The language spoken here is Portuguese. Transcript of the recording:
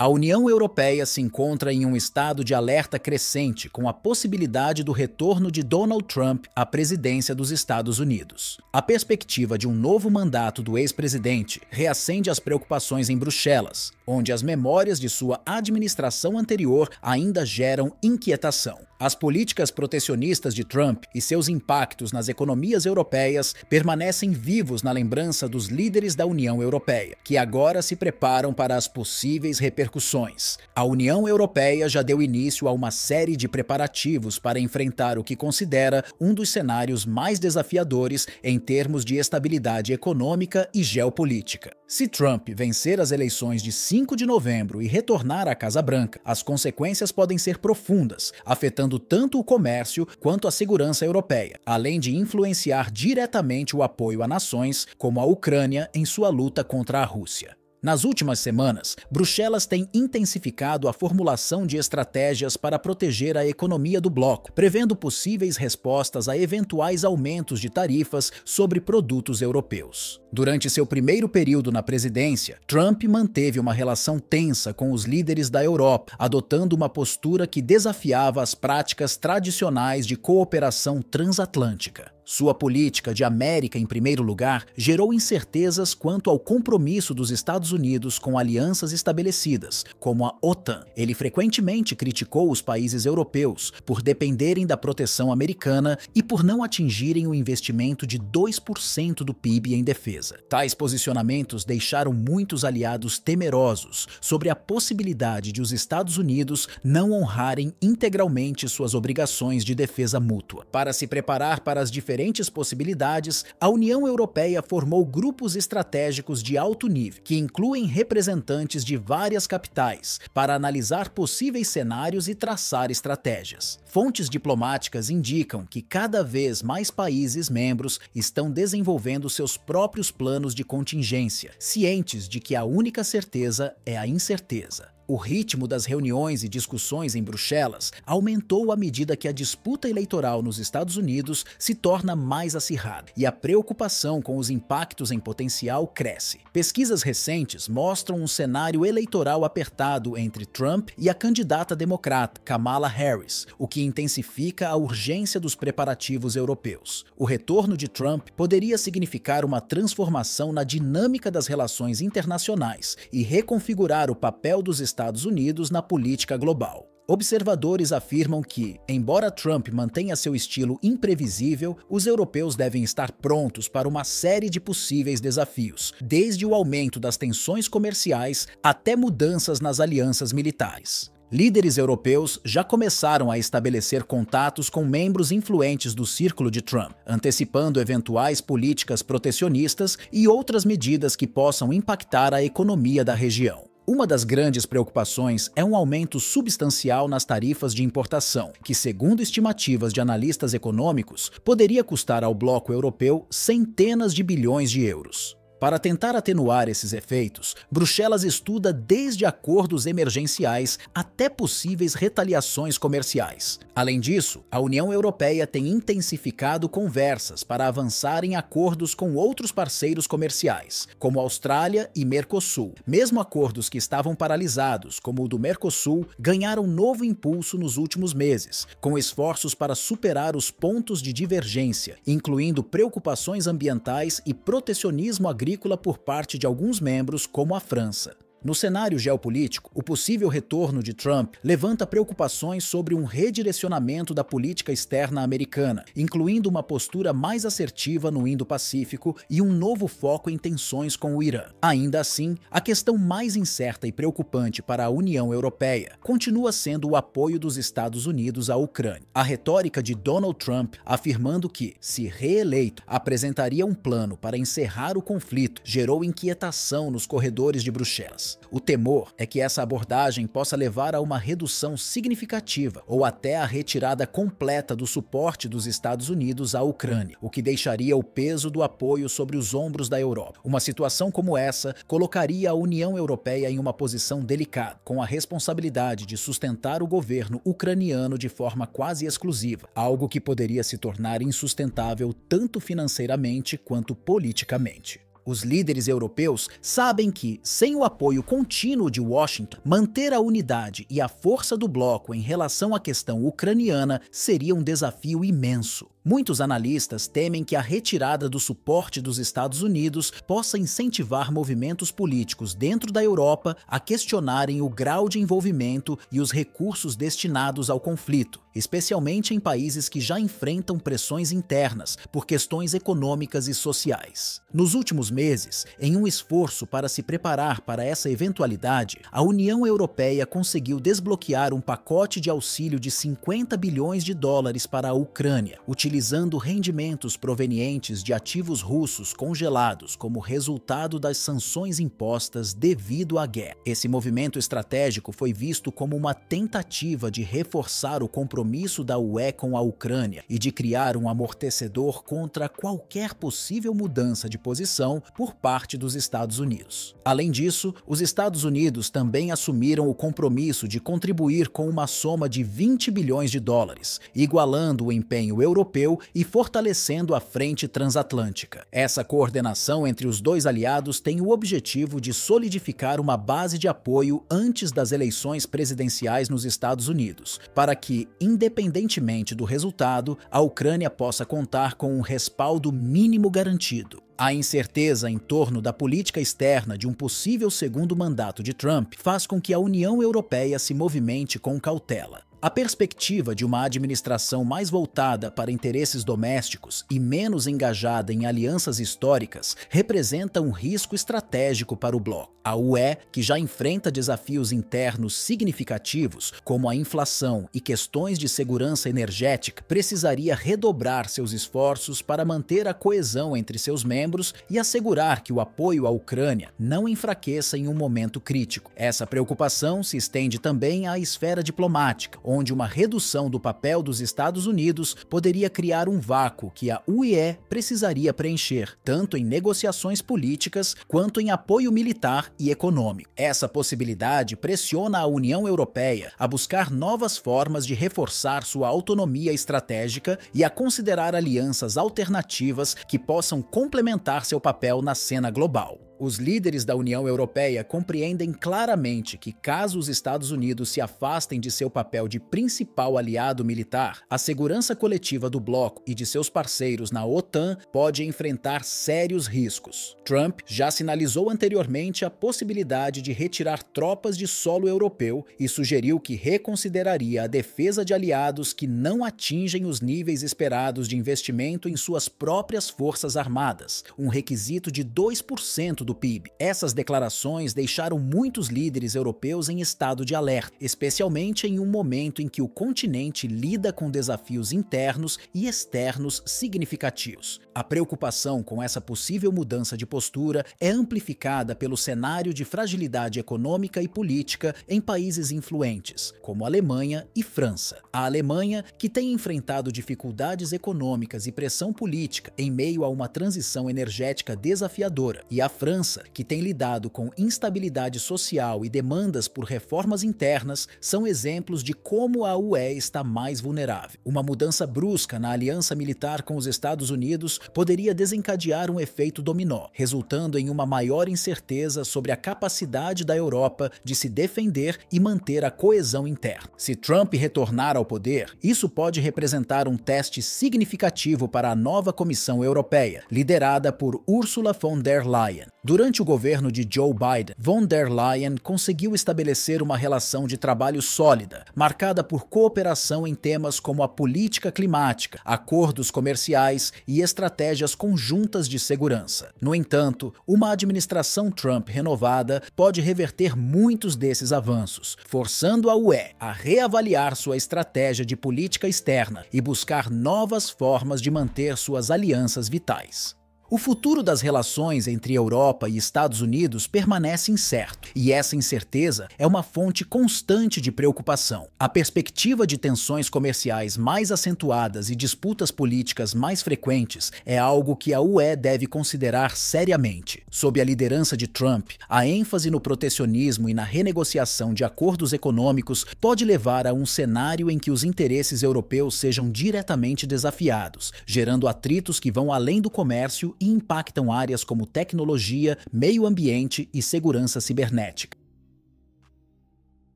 A União Europeia se encontra em um estado de alerta crescente com a possibilidade do retorno de Donald Trump à presidência dos Estados Unidos. A perspectiva de um novo mandato do ex-presidente reacende as preocupações em Bruxelas, onde as memórias de sua administração anterior ainda geram inquietação. As políticas protecionistas de Trump e seus impactos nas economias europeias permanecem vivos na lembrança dos líderes da União Europeia, que agora se preparam para as possíveis repercussões. A União Europeia já deu início a uma série de preparativos para enfrentar o que considera um dos cenários mais desafiadores em termos de estabilidade econômica e geopolítica. Se Trump vencer as eleições de 5 de novembro e retornar à Casa Branca, as consequências podem ser profundas, afetando afetando tanto o comércio quanto a segurança europeia, além de influenciar diretamente o apoio a nações como a Ucrânia em sua luta contra a Rússia. Nas últimas semanas, Bruxelas tem intensificado a formulação de estratégias para proteger a economia do bloco, prevendo possíveis respostas a eventuais aumentos de tarifas sobre produtos europeus. Durante seu primeiro período na presidência, Trump manteve uma relação tensa com os líderes da Europa, adotando uma postura que desafiava as práticas tradicionais de cooperação transatlântica. Sua política de América em primeiro lugar gerou incertezas quanto ao compromisso dos Estados Unidos com alianças estabelecidas, como a OTAN. Ele frequentemente criticou os países europeus por dependerem da proteção americana e por não atingirem o investimento de 2% do PIB em defesa. Tais posicionamentos deixaram muitos aliados temerosos sobre a possibilidade de os Estados Unidos não honrarem integralmente suas obrigações de defesa mútua. Para se preparar para as diferentes diferentes possibilidades, a União Europeia formou grupos estratégicos de alto nível, que incluem representantes de várias capitais, para analisar possíveis cenários e traçar estratégias. Fontes diplomáticas indicam que cada vez mais países membros estão desenvolvendo seus próprios planos de contingência, cientes de que a única certeza é a incerteza. O ritmo das reuniões e discussões em Bruxelas aumentou à medida que a disputa eleitoral nos Estados Unidos se torna mais acirrada e a preocupação com os impactos em potencial cresce. Pesquisas recentes mostram um cenário eleitoral apertado entre Trump e a candidata democrata Kamala Harris, o que intensifica a urgência dos preparativos europeus. O retorno de Trump poderia significar uma transformação na dinâmica das relações internacionais e reconfigurar o papel dos Estados Estados Unidos na política global. Observadores afirmam que, embora Trump mantenha seu estilo imprevisível, os europeus devem estar prontos para uma série de possíveis desafios, desde o aumento das tensões comerciais até mudanças nas alianças militares. Líderes europeus já começaram a estabelecer contatos com membros influentes do círculo de Trump, antecipando eventuais políticas protecionistas e outras medidas que possam impactar a economia da região. Uma das grandes preocupações é um aumento substancial nas tarifas de importação, que, segundo estimativas de analistas econômicos, poderia custar ao bloco europeu centenas de bilhões de euros. Para tentar atenuar esses efeitos, Bruxelas estuda desde acordos emergenciais até possíveis retaliações comerciais. Além disso, a União Europeia tem intensificado conversas para avançar em acordos com outros parceiros comerciais, como Austrália e Mercosul. Mesmo acordos que estavam paralisados, como o do Mercosul, ganharam novo impulso nos últimos meses, com esforços para superar os pontos de divergência, incluindo preocupações ambientais e protecionismo agrícola agrícola por parte de alguns membros, como a França. No cenário geopolítico, o possível retorno de Trump levanta preocupações sobre um redirecionamento da política externa americana, incluindo uma postura mais assertiva no Indo-Pacífico e um novo foco em tensões com o Irã. Ainda assim, a questão mais incerta e preocupante para a União Europeia continua sendo o apoio dos Estados Unidos à Ucrânia. A retórica de Donald Trump afirmando que, se reeleito, apresentaria um plano para encerrar o conflito gerou inquietação nos corredores de Bruxelas. O temor é que essa abordagem possa levar a uma redução significativa ou até a retirada completa do suporte dos Estados Unidos à Ucrânia, o que deixaria o peso do apoio sobre os ombros da Europa. Uma situação como essa colocaria a União Europeia em uma posição delicada, com a responsabilidade de sustentar o governo ucraniano de forma quase exclusiva, algo que poderia se tornar insustentável tanto financeiramente quanto politicamente. Os líderes europeus sabem que, sem o apoio contínuo de Washington, manter a unidade e a força do bloco em relação à questão ucraniana seria um desafio imenso. Muitos analistas temem que a retirada do suporte dos Estados Unidos possa incentivar movimentos políticos dentro da Europa a questionarem o grau de envolvimento e os recursos destinados ao conflito, especialmente em países que já enfrentam pressões internas por questões econômicas e sociais. Nos últimos meses, em um esforço para se preparar para essa eventualidade, a União Europeia conseguiu desbloquear um pacote de auxílio de 50 bilhões de dólares para a Ucrânia, utilizando utilizando rendimentos provenientes de ativos russos congelados como resultado das sanções impostas devido à guerra. Esse movimento estratégico foi visto como uma tentativa de reforçar o compromisso da UE com a Ucrânia e de criar um amortecedor contra qualquer possível mudança de posição por parte dos Estados Unidos. Além disso, os Estados Unidos também assumiram o compromisso de contribuir com uma soma de 20 bilhões de dólares, igualando o empenho europeu europeu e fortalecendo a frente transatlântica. Essa coordenação entre os dois aliados tem o objetivo de solidificar uma base de apoio antes das eleições presidenciais nos Estados Unidos, para que, independentemente do resultado, a Ucrânia possa contar com um respaldo mínimo garantido. A incerteza em torno da política externa de um possível segundo mandato de Trump faz com que a União Europeia se movimente com cautela. A perspectiva de uma administração mais voltada para interesses domésticos e menos engajada em alianças históricas representa um risco estratégico para o bloco. A UE, que já enfrenta desafios internos significativos, como a inflação e questões de segurança energética, precisaria redobrar seus esforços para manter a coesão entre seus membros e assegurar que o apoio à Ucrânia não enfraqueça em um momento crítico. Essa preocupação se estende também à esfera diplomática onde uma redução do papel dos Estados Unidos poderia criar um vácuo que a UE precisaria preencher, tanto em negociações políticas quanto em apoio militar e econômico. Essa possibilidade pressiona a União Europeia a buscar novas formas de reforçar sua autonomia estratégica e a considerar alianças alternativas que possam complementar seu papel na cena global os líderes da União Europeia compreendem claramente que, caso os Estados Unidos se afastem de seu papel de principal aliado militar, a segurança coletiva do bloco e de seus parceiros na OTAN pode enfrentar sérios riscos. Trump já sinalizou anteriormente a possibilidade de retirar tropas de solo europeu e sugeriu que reconsideraria a defesa de aliados que não atingem os níveis esperados de investimento em suas próprias forças armadas, um requisito de 2% do PIB. Essas declarações deixaram muitos líderes europeus em estado de alerta, especialmente em um momento em que o continente lida com desafios internos e externos significativos. A preocupação com essa possível mudança de postura é amplificada pelo cenário de fragilidade econômica e política em países influentes, como Alemanha e França. A Alemanha, que tem enfrentado dificuldades econômicas e pressão política em meio a uma transição energética desafiadora, e a França França, que tem lidado com instabilidade social e demandas por reformas internas, são exemplos de como a UE está mais vulnerável. Uma mudança brusca na aliança militar com os Estados Unidos poderia desencadear um efeito dominó, resultando em uma maior incerteza sobre a capacidade da Europa de se defender e manter a coesão interna. Se Trump retornar ao poder, isso pode representar um teste significativo para a nova Comissão Europeia, liderada por Ursula von der Leyen. Durante o governo de Joe Biden, von der Leyen conseguiu estabelecer uma relação de trabalho sólida, marcada por cooperação em temas como a política climática, acordos comerciais e estratégias conjuntas de segurança. No entanto, uma administração Trump renovada pode reverter muitos desses avanços, forçando a UE a reavaliar sua estratégia de política externa e buscar novas formas de manter suas alianças vitais. O futuro das relações entre Europa e Estados Unidos permanece incerto, e essa incerteza é uma fonte constante de preocupação. A perspectiva de tensões comerciais mais acentuadas e disputas políticas mais frequentes é algo que a UE deve considerar seriamente. Sob a liderança de Trump, a ênfase no protecionismo e na renegociação de acordos econômicos pode levar a um cenário em que os interesses europeus sejam diretamente desafiados, gerando atritos que vão além do comércio e impactam áreas como tecnologia, meio ambiente e segurança cibernética.